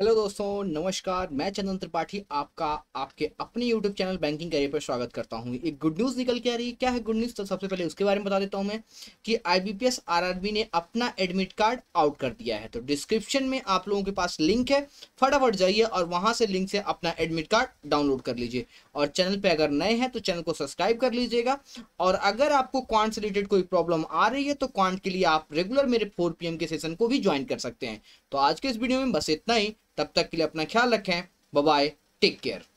hello दोस्तों नमस्कार मैं चंदन त्रिपाठी आपका आपके अपने यूट्यूब चैनल बैंकिंग कैरियर पर स्वागत करता हूं एक गुड न्यूज़ निकल के आ रही है क्या है गुड न्यूज़ तो सबसे पहले उसके बारे में बता देता हूं मैं कि आईबीपीएस आरआरबी ने अपना एडमिट कार्ड आउट कर दिया है तो डिस्क्रिप्शन में आप लोगों के पास लिंक है फटाफट जाइए और वहाँ से लिंक से अपना एडमिट कार्ड डाउनलोड कर लीजिए और चैनल पर अगर नए हैं तो चैनल को सब्सक्राइब कर लीजिएगा और अगर आपको क्वांट से रिलेटेड कोई प्रॉब्लम आ रही है तो क्वांट के लिए आप रेगुलर मेरे फोर के सेशन को भी ज्वाइन कर सकते हैं तो आज के इस वीडियो में बस इतना ही तब तक के लिए अपना ख्याल रखें बाय टेक केयर